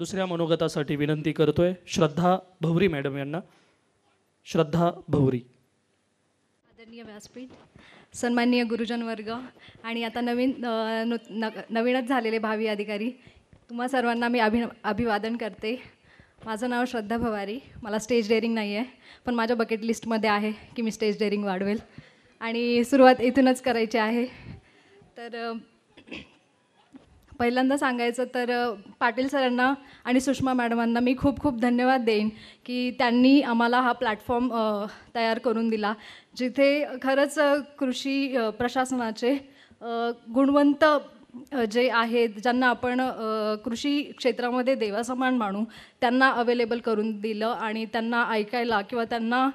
दुसऱ्या मनोगतासाठी विनंती करतो आहे श्रद्धा भवरी मॅडम यांना श्रद्धा भवरी आदरणीय व्यासपीठ सन्माननीय गुरुजन वर्ग आणि आता नवीन न नवीनच झालेले भावी अधिकारी तुम्हा सर्वांना मी अभि अभिवादन करते माझं नाव श्रद्धा भवारी मला स्टेज डेअरिंग नाही आहे पण माझ्या बकेट लिस्टमध्ये आहे की मी स्टेज डेअरिंग वाढवेल आणि सुरुवात इथूनच करायची आहे तर पहिल्यांदा सांगायचं तर पाटील सरांना आणि सुषमा मॅडमांना मी खूप खूप धन्यवाद देईन की त्यांनी आम्हाला हा प्लॅटफॉर्म तयार करून दिला जिथे खरंच कृषी प्रशासनाचे गुणवंत जे आहेत ज्यांना आपण कृषी क्षेत्रामध्ये देवासमान मानू त्यांना अवेलेबल करून दिलं आणि त्यांना ऐकायला किंवा त्यांना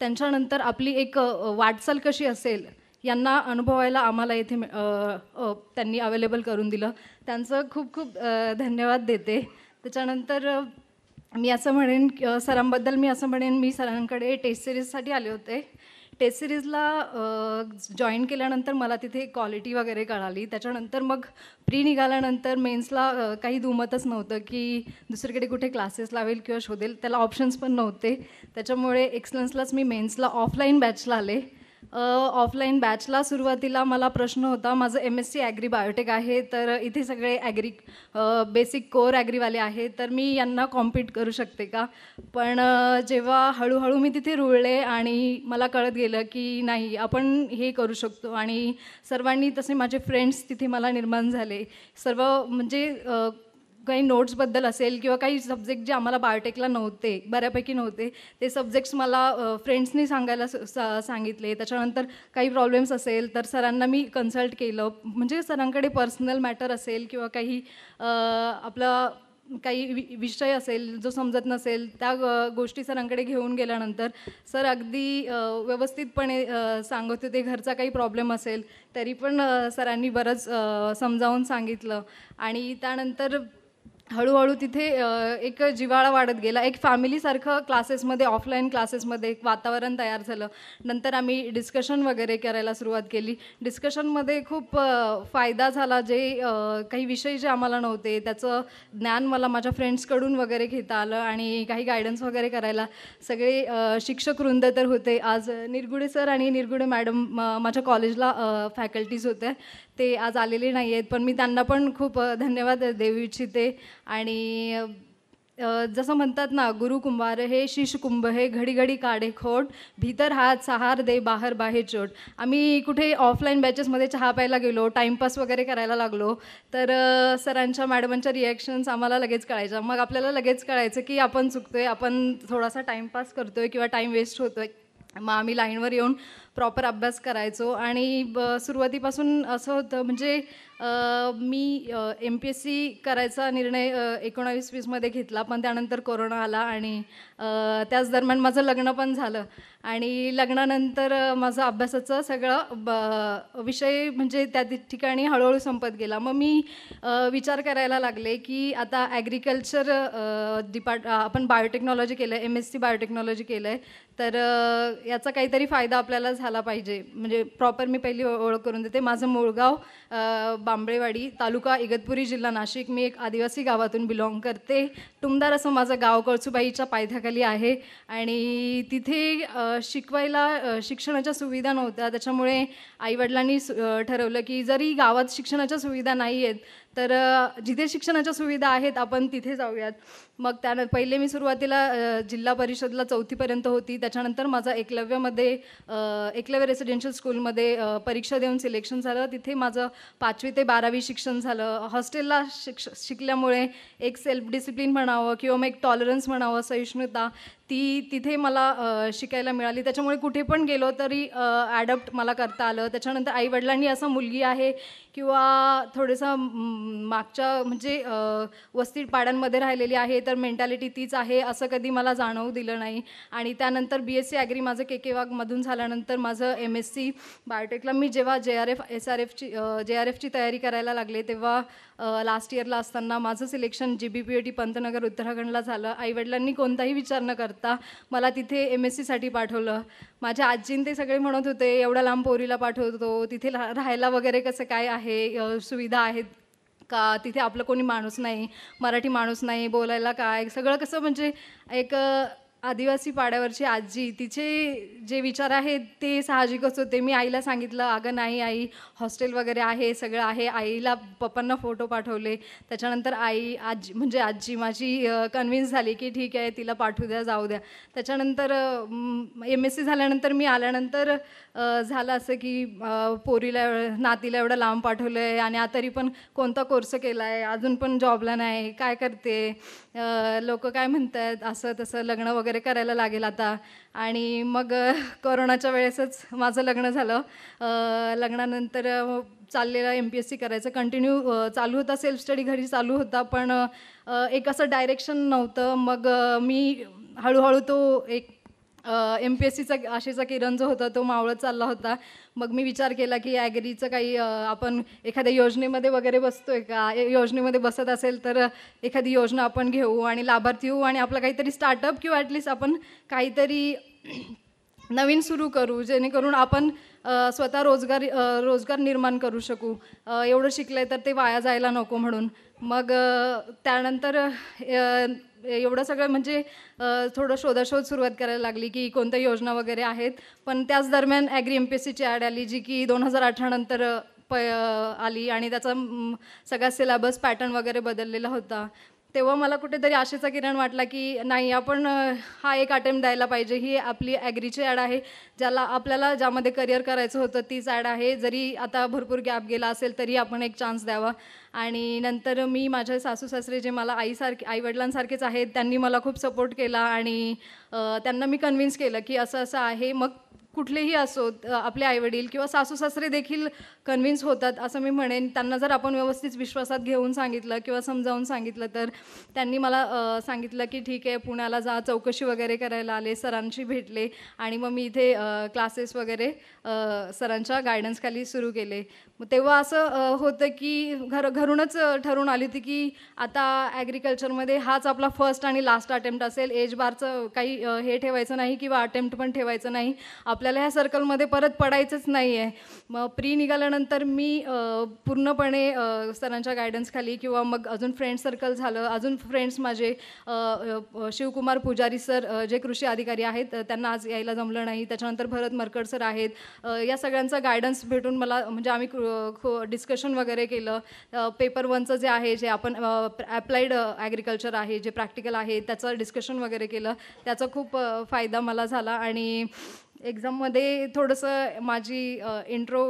त्यांच्यानंतर आपली एक वाटचाल कशी असेल यांना अनुभवायला आम्हाला इथे त्यांनी अवेलेबल करून दिलं त्यांचं खूप खूप धन्यवाद देते त्याच्यानंतर मी असं म्हणेन सरांबद्दल मी असं म्हणेन मी सरांकडे टेस्ट सिरीजसाठी आले होते टेस्ट सिरीजला जॉईन केल्यानंतर मला तिथे क्वालिटी वगैरे कळाली त्याच्यानंतर मग प्री निघाल्यानंतर मेन्सला काही दुमतच नव्हतं की दुसरीकडे कुठे क्लासेस लावेल किंवा शोधेल त्याला ऑप्शन्स पण नव्हते त्याच्यामुळे एक्सलन्सलाच मी मेन्सला ऑफलाईन बॅचला आले ऑफलाईन बॅचला सुरुवातीला मला प्रश्न होता माझं M S C agri biotech आहे तर इथे सगळे ॲग्री बेसिक कोर ॲग्रीवाले आहे तर मी यांना कॉम्पीट करू शकते का पण जेव्हा हळूहळू मी तिथे रुळले आणि मला कळत गेलं की नाही आपण हे करू शकतो आणि सर्वांनी तसे माझे फ्रेंड्स तिथे मला निर्माण झाले सर्व म्हणजे काही नोट्सबद्दल असेल किंवा काही सब्जेक्ट जे आम्हाला बायोटेकला नव्हते बऱ्यापैकी नव्हते ते सब्जेक्ट्स मला फ्रेंड्सनी सांगायला सा सांगितले त्याच्यानंतर काही प्रॉब्लेम्स असेल तर सरांना मी कन्सल्ट केलं म्हणजे सरांकडे पर्सनल मॅटर असेल किंवा काही आपला काही वि विषय असेल जो समजत नसेल त्या गोष्टी सरांकडे घेऊन गेल्यानंतर सर अगदी व्यवस्थितपणे सांगत होते घरचा काही प्रॉब्लेम असेल तरी पण सरांनी बरंच समजावून सांगितलं आणि त्यानंतर हळूहळू तिथे एक जिवाळा वाढत गेला एक फॅमिलीसारखं क्लासेसमध्ये ऑफलाईन क्लासेसमध्ये एक वातावरण तयार झालं नंतर आम्ही डिस्कशन वगैरे करायला सुरुवात केली डिस्कशनमध्ये खूप फायदा झाला जे काही विषय जे आम्हाला नव्हते त्याचं ज्ञान मला माझ्या फ्रेंड्सकडून वगैरे घेता आलं आणि काही गायडन्स वगैरे करायला सगळे शिक्षक वृंद तर होते आज निरगुडे सर आणि निरगुडे मॅडम माझ्या कॉलेजला फॅकल्टीज होत्या ते आज आलेले नाही आहेत पण मी त्यांना पण खूप धन्यवाद देऊ इच्छिते आणि जसं म्हणतात ना गुरु कुंभार हे शिश कुंभ हे घडी घडी काढे खोट भीतर हात सहार दे बाहेर बाहेर चोट आम्ही कुठे ऑफलाईन बॅचेसमध्ये चहा प्यायला गेलो टाईमपास वगैरे करायला लागलो तर सरांच्या मॅडमांच्या रिॲक्शन्स आम्हाला लगेच कळायच्या मग आपल्याला लगेच कळायचं की आपण आहे आपण थोडासा टाईमपास आहे किंवा टाईम वेस्ट आहे मग आम्ही लाईनवर येऊन प्रॉपर अभ्यास करायचो आणि सुरुवातीपासून असं होतं म्हणजे मी एम पी एस सी करायचा निर्णय एकोणावीस वीसमध्ये घेतला पण त्यानंतर कोरोना आला आणि त्याच दरम्यान माझं लग्न पण झालं आणि लग्नानंतर माझं अभ्यासाचं सगळं ब विषय म्हणजे त्या ठिकाणी हळूहळू संपत गेला मग मी विचार करायला लागले की आता ॲग्रिकल्चर डिपार्ट आपण बायोटेक्नॉलॉजी केलं आहे एम एस सी बायोटेक्नॉलॉजी केलं आहे तर याचा काहीतरी फायदा आपल्याला झाला पाहिजे म्हणजे प्रॉपर मी पहिली ओळख करून देते माझं मुळगाव बांबळेवाडी तालुका इगतपुरी जिल्हा नाशिक मी एक आदिवासी गावातून बिलॉंग करते टुमदार असं माझं गाव कळसुबाईच्या पायथ्याखाली आहे आणि तिथे शिकवायला शिक्षणाच्या सुविधा नव्हत्या त्याच्यामुळे आईवडिलांनी ठरवलं की जरी गावात शिक्षणाच्या सुविधा नाही आहेत तर जिथे शिक्षणाच्या सुविधा आहेत आपण तिथे जाऊयात मग त्यानं पहिले मी सुरुवातीला जिल्हा परिषदला चौथीपर्यंत होती त्याच्यानंतर माझा एकलव्यमध्ये एकलव्य रेसिडेन्शियल स्कूलमध्ये परीक्षा देऊन सिलेक्शन झालं तिथे माझं पाचवी ते बारावी शिक्षण झालं हॉस्टेलला शिक्ष शिकल्यामुळे एक सेल्फ डिसिप्लिन म्हणावं किंवा मग एक टॉलरन्स म्हणावं सहिष्णुता ती तिथे मला शिकायला मिळाली त्याच्यामुळे कुठे पण गेलो तरी ॲडप्ट मला करता आलं त्याच्यानंतर आईवडिलांनी असं मुलगी आहे किंवा थोडंसं मागच्या म्हणजे वस्ती पाड्यांमध्ये राहिलेली आहे तर मेंटॅलिटी तीच आहे असं कधी मला जाणवू दिलं नाही आणि त्यानंतर बी एस सी ॲग्री माझं के के वागमधून झाल्यानंतर माझं एम एस सी बायोटेकला मी जेव्हा J R F S R एफची जे आर एफची तयारी करायला लागले तेव्हा लास्ट इयरला असताना माझं selection G B P A T Pantnagar उत्तराखंडला झालं आईवडिलांनी कोणताही विचार न करता मला तिथे एम एस सीसाठी पाठवलं माझ्या आजीन ते सगळे म्हणत होते एवढ्या लांब पोरीला पाठवतो तिथे राहायला वगैरे कसं काय आहे आहे सुविधा आहेत का तिथे आपलं कोणी माणूस नाही मराठी माणूस नाही बोलायला काय सगळं कसं म्हणजे एक आदिवासी पाड्यावरची आजी तिचे जे विचार आहेत ते साहजिकच होते मी आईला सांगितलं अगं नाही आई हॉस्टेल वगैरे आहे सगळं आहे आईला पप्पांना फोटो पाठवले त्याच्यानंतर आई आजी म्हणजे आजी माझी कन्व्हिन्स झाली की ठीक आहे तिला पाठवू द्या जाऊ द्या त्याच्यानंतर एम एस सी झाल्यानंतर मी आल्यानंतर झालं असं की पोरीला नातीला एवढं लांब पाठवलं आहे आणि आता पण कोणता कोर्स केला आहे अजून पण जॉबला नाही काय करते लोक काय म्हणतात असं तसं लग्न वगैरे वगैरे करायला लागेल आता आणि मग कोरोनाच्या वेळेसच माझं लग्न झालं लग्नानंतर चाललेला एम पी एस सी करायचं कंटिन्यू चालू होता सेल्फ स्टडी घरी चालू होता पण एक असं डायरेक्शन नव्हतं मग मी हळूहळू तो एक एम पी एस सीचा आशेचा किरण जो होता तो मावळत चालला होता मग मी विचार केला की ॲग्रीचं काही आपण एखाद्या योजनेमध्ये वगैरे बसतो आहे का योजनेमध्ये बसत असेल तर एखादी योजना आपण घेऊ आणि लाभार्थी होऊ आणि आपला काहीतरी स्टार्टअप किंवा ॲटलिस्ट आपण काहीतरी नवीन सुरू करू जेणेकरून आपण स्वतः रोजगार रोजगार निर्माण करू शकू एवढं शिकलं तर ते वाया जायला नको म्हणून मग त्यानंतर एवढं सगळं म्हणजे थोडं शोधाशोध सुरुवात करायला लागली की कोणत्या योजना वगैरे आहेत पण त्याच दरम्यान ॲग्री एम पी एस सीची ॲड आली जी की दोन हजार नंतर प आली आणि त्याचा सगळा सिलेबस पॅटर्न वगैरे बदललेला होता तेव्हा मला कुठेतरी आशेचा किरण वाटला की नाही आपण हा एक अटेम्प्ट द्यायला पाहिजे ही आपली ॲग्रीची ॲड आहे ज्याला आपल्याला ज्यामध्ये करिअर करायचं होतं तीच ॲड आहे जरी आता भरपूर गॅप गेला असेल तरी आपण एक चान्स द्यावा आणि नंतर मी माझ्या सासू सासरे जे मला आईसारखे आईवडिलांसारखेच आहेत त्यांनी मला खूप सपोर्ट केला आणि त्यांना मी कन्व्हिन्स केलं की असं असं आहे मग कुठलेही असोत आपले आईवडील किंवा सासू सासरे देखील कन्व्हिन्स होतात असं मी म्हणेन त्यांना जर आपण व्यवस्थित विश्वासात घेऊन सांगितलं किंवा समजावून सांगितलं तर त्यांनी मला सांगितलं की ठीक आहे पुण्याला जा चौकशी वगैरे करायला आले सरांशी भेटले आणि मग मी इथे क्लासेस वगैरे सरांच्या गायडन्सखाली सुरू केले मग तेव्हा असं होतं की घर घरूनच ठरवून आली होती की आता ॲग्रिकल्चरमध्ये हाच आपला फर्स्ट आणि लास्ट अटेम्प्ट असेल एज बारचं काही हे ठेवायचं नाही किंवा अटेम्प्ट पण ठेवायचं नाही आपल्याला ह्या सर्कलमध्ये परत पडायचंच नाही आहे मग प्री निघाल्यानंतर मी पूर्णपणे सरांच्या गायडन्सखाली किंवा मग अजून फ्रेंड सर्कल झालं अजून फ्रेंड्स माझे शिवकुमार पुजारी सर जे कृषी अधिकारी आहेत त्यांना आज यायला जमलं नाही त्याच्यानंतर भरत मरकड सर आहेत या सगळ्यांचा गायडन्स भेटून मला म्हणजे आम्ही डिस्कशन वगैरे केलं पेपर वनचं जे आहे जे आपण अप्लाईड ॲग्रिकल्चर आहे जे प्रॅक्टिकल आहे त्याचं डिस्कशन वगैरे केलं त्याचा खूप फायदा मला झाला आणि एक्झाममध्ये थोडंसं माझी इंट्रो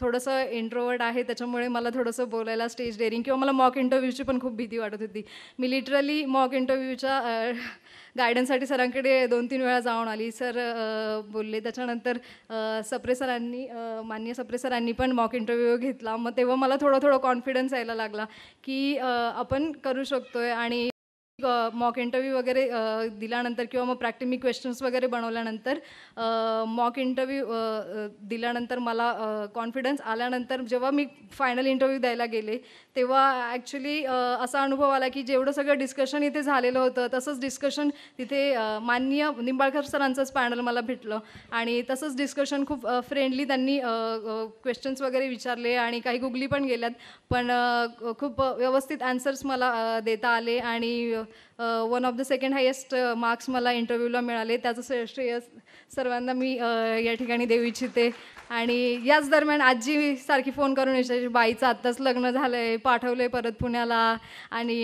थोडंसं इंट्रोवर्ट आहे त्याच्यामुळे मला थोडंसं बोलायला स्टेज डेअरिंग किंवा मला मॉक इंटरव्ह्यूची पण खूप भीती वाटत होती मी लिटरली मॉक इंटरव्ह्यूच्या गायडन्ससाठी सरांकडे दोन तीन वेळा जाऊन आली सर बोलले त्याच्यानंतर सप्रे सरांनी मान्य सप्रे सरांनी पण मॉक इंटरव्ह्यू घेतला मग तेव्हा मला थोडं थोडं कॉन्फिडन्स यायला लागला की आपण करू शकतो आहे आणि मॉक इंटरव्ह्यू वगैरे दिल्यानंतर किंवा मग मी क्वेश्चन्स वगैरे बनवल्यानंतर मॉक इंटरव्ह्यू दिल्यानंतर मला कॉन्फिडन्स आल्यानंतर जेव्हा मी फायनल इंटरव्ह्यू द्यायला गेले तेव्हा ॲक्च्युली असा अनुभव आला की जेवढं सगळं डिस्कशन इथे झालेलं होतं तसंच डिस्कशन तिथे माननीय निंबाळकर सरांचंच पॅनल मला भेटलं आणि तसंच डिस्कशन खूप फ्रेंडली त्यांनी क्वेश्चन्स वगैरे विचारले आणि काही गुगली पण गेल्यात पण खूप व्यवस्थित ॲन्सर्स मला देता आले आणि one of the second highest marks मला इंटरव्ह्यूला मिळाले त्याचं श्रेय सर्वांना मी या ठिकाणी देऊ इच्छिते आणि याच दरम्यान आजी सारखी फोन करून विचारायची बाईचं आत्ताच लग्न झालं आहे पाठवलं आहे परत पुण्याला आणि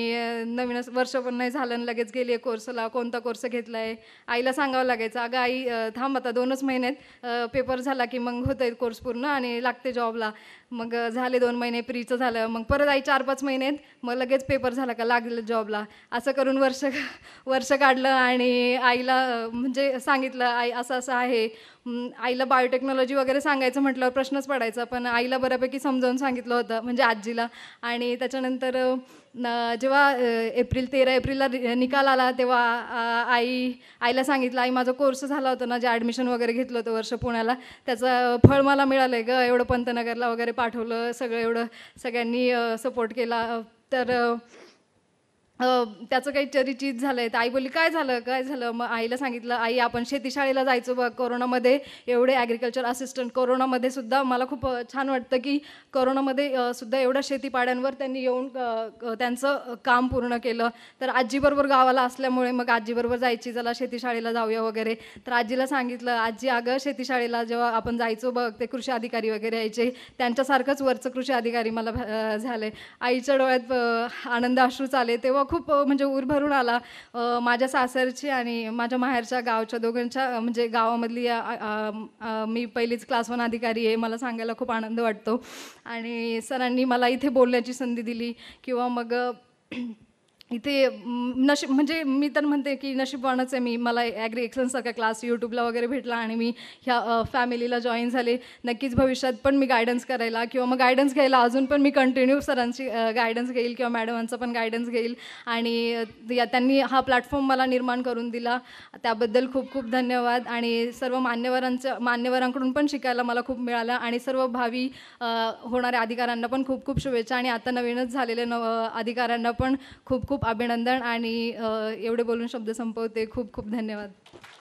नवीन वर्ष पण नाही झालं आणि लगेच गेली आहे कोर्सला कोणता कोर्स घेतला आहे आईला सांगावं लागायचं अगं आई थांब आता दोनच महिन्यात पेपर झाला की मग होतंय कोर्स पूर्ण आणि लागते जॉबला मग झाले दोन महिने प्रीचं झालं मग परत आई चार पाच महिन्यात मग लगेच पेपर झाला का लागलं जॉबला असं करून वर्ष वर्ष काढलं आणि आईला म्हणजे सांगितलं आई असं असं आहे आईला बायोटेक्नॉलॉजी वगैरे सांग सांगायचं म्हटल्यावर प्रश्नच पडायचा पण आईला बऱ्यापैकी समजावून सांगितलं होतं म्हणजे आजीला आणि त्याच्यानंतर जेव्हा एप्रिल तेरा एप्रिलला निकाल आला तेव्हा आई आईला सांगितलं आई माझा कोर्स झाला होता ना जे ॲडमिशन वगैरे घेतलं होतं वर्ष पुण्याला त्याचं फळ मला मिळालं आहे गं एवढं पंतनगरला वगैरे पाठवलं सगळं एवढं सगळ्यांनी सपोर्ट केला तर त्याचं काही चरिचित झालं आहे तर आई बोलली काय झालं काय झालं मग आईला सांगितलं आई आपण शेतीशाळेला जायचो बघ कोरोनामध्ये एवढे ॲग्रिकल्चर असिस्टंट कोरोनामध्ये सुद्धा मला खूप छान वाटतं की कोरोनामध्ये सुद्धा एवढ्या शेतीपाड्यांवर त्यांनी येऊन त्यांचं काम पूर्ण केलं तर आजीबरोबर गावाला असल्यामुळे मग आजीबरोबर जायची चला शेतीशाळेला जाऊया वगैरे तर आजीला सांगितलं आजी अगं शेतीशाळेला जेव्हा आपण जायचो बघ ते कृषी अधिकारी वगैरे यायचे त्यांच्यासारखंच वरचं कृषी अधिकारी मला झाले आईच्या डोळ्यात आनंद अश्रूच आले तेव्हा खूप म्हणजे उरभरून आला माझ्या सासरची आणि माझ्या माहेरच्या गावच्या दोघांच्या म्हणजे गावामधली मी पहिलीच क्लास वन अधिकारी आहे मला सांगायला खूप आनंद वाटतो आणि सरांनी मला इथे बोलण्याची संधी दिली किंवा मग इथे नशीब म्हणजे मी तर म्हणते की नशीबवानच आहे मी मला ॲग्री एक्सलन्ससारखा क्लास यूट्यूबला वगैरे भेटला आणि मी ह्या फॅमिलीला जॉईन झाले नक्कीच भविष्यात पण मी गायडन्स करायला किंवा मग गायडन्स घ्यायला अजून पण मी कंटिन्यू सरांची गायडन्स घेईल किंवा मॅडमांचा पण गायडन्स घेईल आणि या त्यांनी हा प्लॅटफॉर्म मला निर्माण करून दिला त्याबद्दल खूप खूप धन्यवाद आणि सर्व मान्यवरांचं मान्यवरांकडून पण शिकायला मला खूप मिळालं आणि सर्व भावी होणाऱ्या अधिकाऱ्यांना पण खूप खूप शुभेच्छा आणि आता नवीनच झालेल्या नव अधिकाऱ्यांना पण खूप खूप खूप अभिनंदन आणि एवढे बोलून शब्द संपवते खूप खूप धन्यवाद